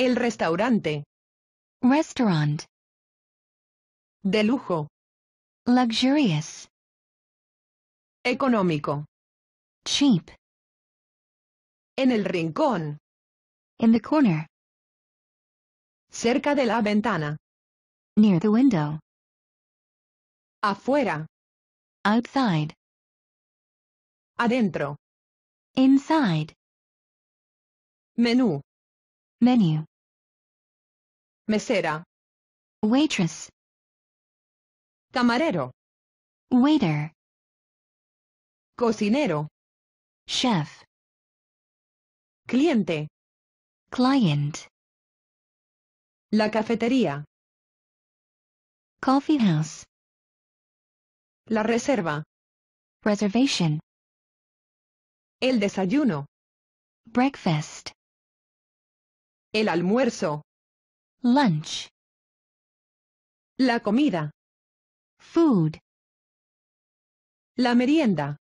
El restaurante. Restaurant. De lujo. Luxurious. Económico. Cheap. En el rincón. In the corner. Cerca de la ventana. Near the window. Afuera. Outside. Adentro. Inside. Menú. Menu. Mesera. Waitress. Camarero. Waiter. Cocinero. Chef. Cliente. Client. La cafetería. Coffee house. La reserva. Reservation. El desayuno. Breakfast. El almuerzo. Lunch. La comida. Food. La merienda.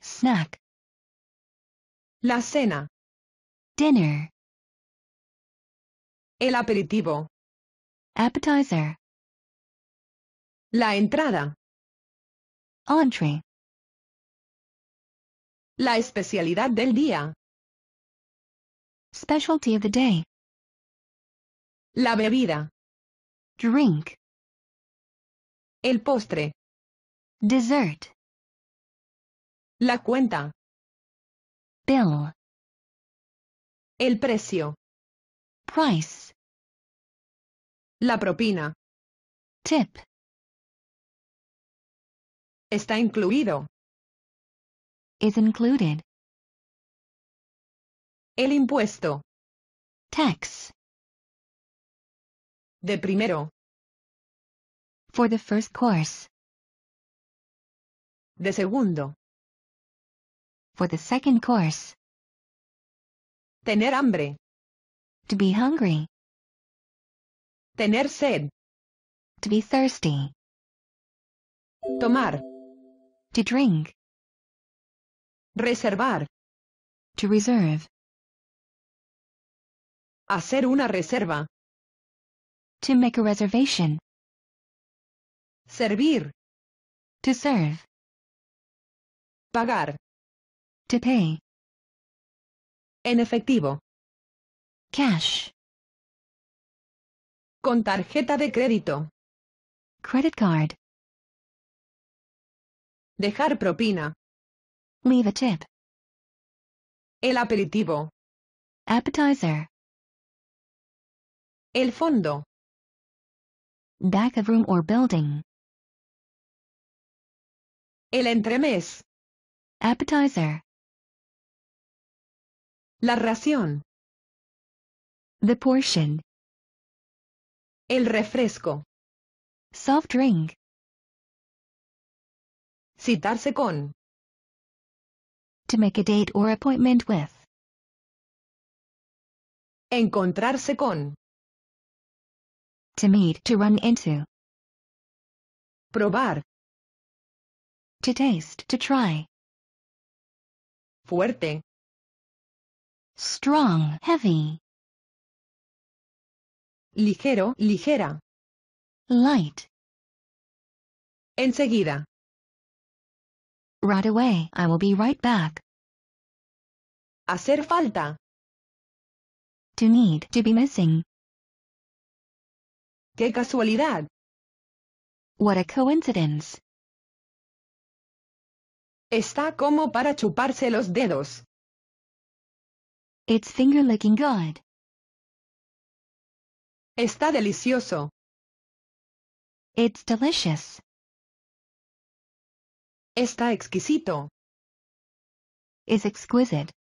Snack. La cena. Dinner. El aperitivo. Appetizer. La entrada. Entree. La especialidad del día. Specialty of the day. La bebida. Drink. El postre. Dessert. La cuenta. Bill. El precio. Price. La propina. Tip. Está incluido. Is included. El impuesto. Tax. De primero. For the first course. De segundo. For the second course. Tener hambre. To be hungry. Tener sed. To be thirsty. Tomar. To drink. Reservar. To reserve. Hacer una reserva. To make a reservation. Servir. To serve. Pagar. To pay. En efectivo. Cash. Con tarjeta de crédito. Credit card. Dejar propina. Leave a tip. El aperitivo. Appetizer. El fondo. Back of room or building. El entremés. Appetizer. La ración. The portion. El refresco. Soft drink. Citarse con. To make a date or appointment with. Encontrarse con. To meet to run into. Probar. To taste to try. Fuerte. Strong, heavy. Ligero, ligera. Light. Enseguida. Right away, I will be right back. Hacer falta. To need, to be missing. ¡Qué casualidad! What a coincidence. Está como para chuparse los dedos. It's finger licking good. Está delicioso. It's delicious. Está exquisito. Is exquisite.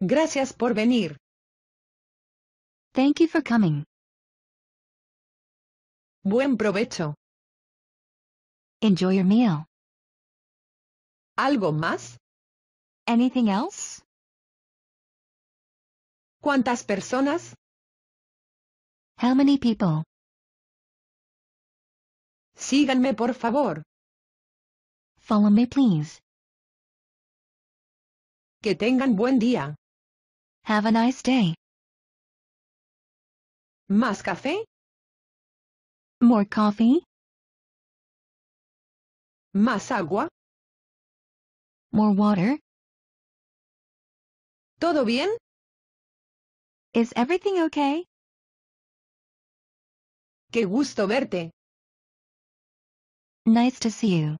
Gracias por venir. Thank you for coming. Buen provecho. Enjoy your meal. ¿Algo más? Anything else? ¿Cuántas personas? How many people? Síganme por favor. Follow me please. Que tengan buen día. Have a nice day. ¿Más café? More coffee? Más agua? More water? ¿Todo bien? Is everything okay? Qué gusto verte. Nice to see you.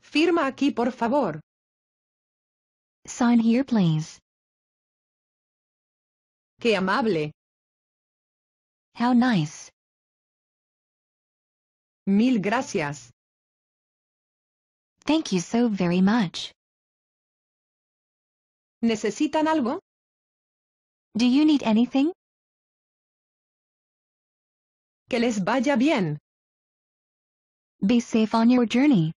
Firma aquí, por favor. Sign here, please. Qué amable. How nice. Mil gracias. Thank you so very much. ¿Necesitan algo? Do you need anything? Que les vaya bien. Be safe on your journey.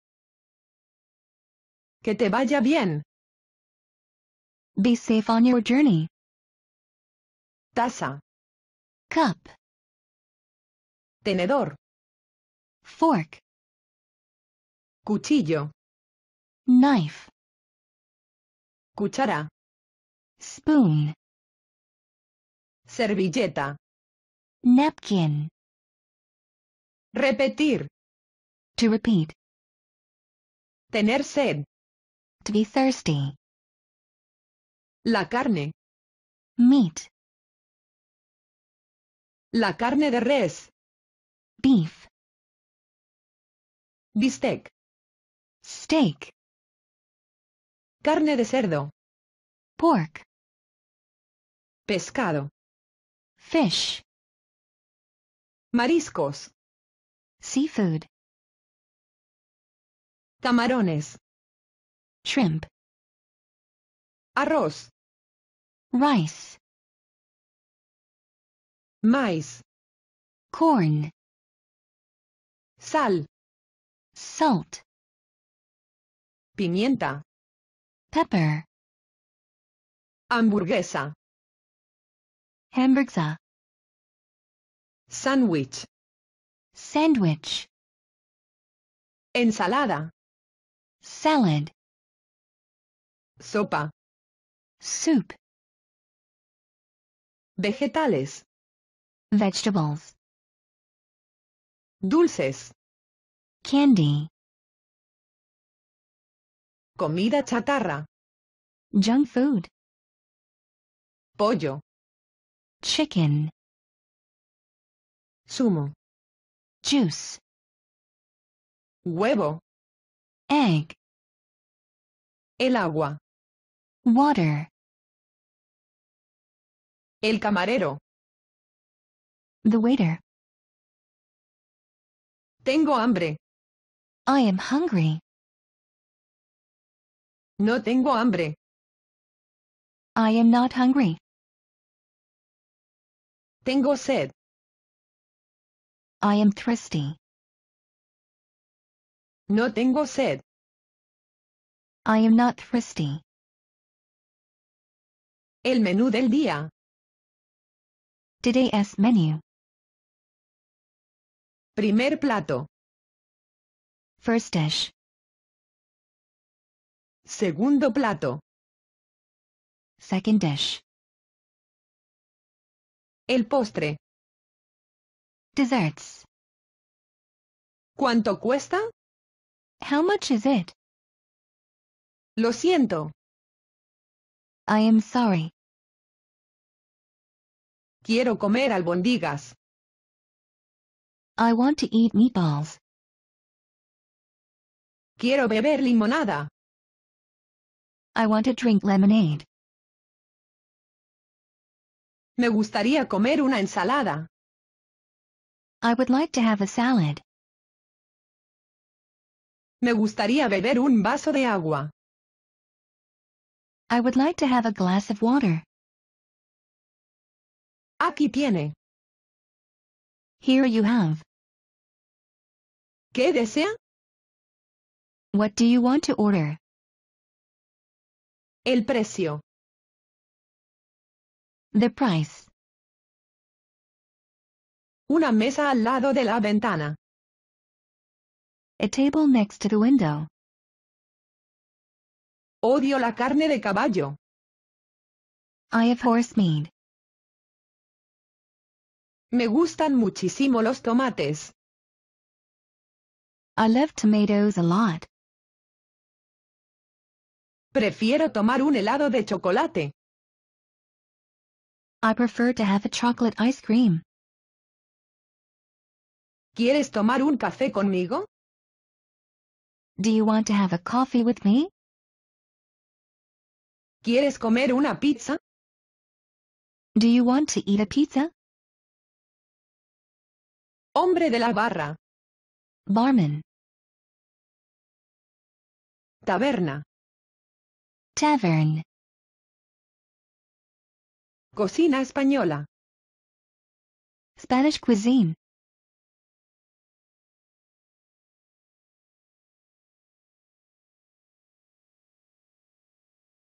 Que te vaya bien. Be safe on your journey. Taza. Cup. Tenedor. Fork. Cuchillo. Knife. Cuchara. Spoon. Servilleta. Napkin. Repetir. To repeat. Tener sed. To be thirsty. La carne. Meat. La carne de res beef bistec steak carne de cerdo pork pescado fish mariscos seafood camarones shrimp arroz rice maíz, corn sal, salt, pimienta, pepper, hamburguesa, hamburger, sandwich, sandwich, ensalada, salad, sopa, soup, vegetales, vegetables, Dulces. Candy. Comida chatarra. Junk food. Pollo. Chicken. Zumo. Juice. Huevo. Egg. El agua. Water. El camarero. The waiter. Tengo hambre. I am hungry. No tengo hambre. I am not hungry. Tengo sed. I am thirsty. No tengo sed. I am not thirsty. El menú del día. Today's menu. Primer plato. First dish. Segundo plato. Second dish. El postre. Desserts. ¿Cuánto cuesta? How much is it? Lo siento. I am sorry. Quiero comer albondigas. I want to eat meatballs. Quiero beber limonada. I want to drink lemonade. Me gustaría comer una ensalada. I would like to have a salad. Me gustaría beber un vaso de agua. I would like to have a glass of water. Aquí tiene. Here you have. ¿Qué desea? What do you want to order? El precio. The price. Una mesa al lado de la ventana. A table next to the window. Odio la carne de caballo. I have horse meat. Me gustan muchísimo los tomates. I love tomatoes a lot. Prefiero tomar un helado de chocolate. I prefer to have a chocolate ice cream. ¿Quieres tomar un café conmigo? Do you want to have a coffee with me? ¿Quieres comer una pizza? Do you want to eat a pizza? Hombre de la barra. Barman. Taberna. Tavern. Cocina española. Spanish cuisine.